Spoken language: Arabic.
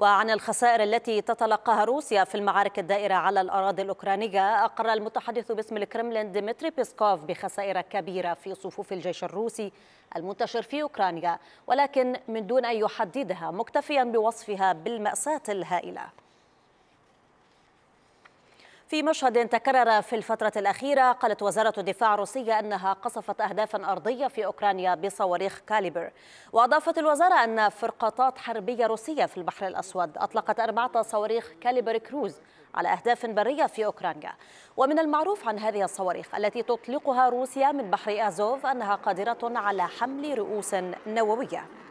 وعن الخسائر التي تتلقاها روسيا في المعارك الدائرة على الأراضي الأوكرانية أقر المتحدث باسم الكرملين ديمتري بيسكوف بخسائر كبيرة في صفوف الجيش الروسي المنتشر في أوكرانيا ولكن من دون أن يحددها مكتفيا بوصفها بالمأساة الهائلة في مشهد تكرر في الفترة الأخيرة قالت وزارة الدفاع الروسية أنها قصفت أهدافا أرضية في أوكرانيا بصواريخ كاليبر وأضافت الوزارة أن فرقاطات حربية روسية في البحر الأسود أطلقت أربعة صواريخ كاليبر كروز على أهداف برية في أوكرانيا ومن المعروف عن هذه الصواريخ التي تطلقها روسيا من بحر أزوف أنها قادرة على حمل رؤوس نووية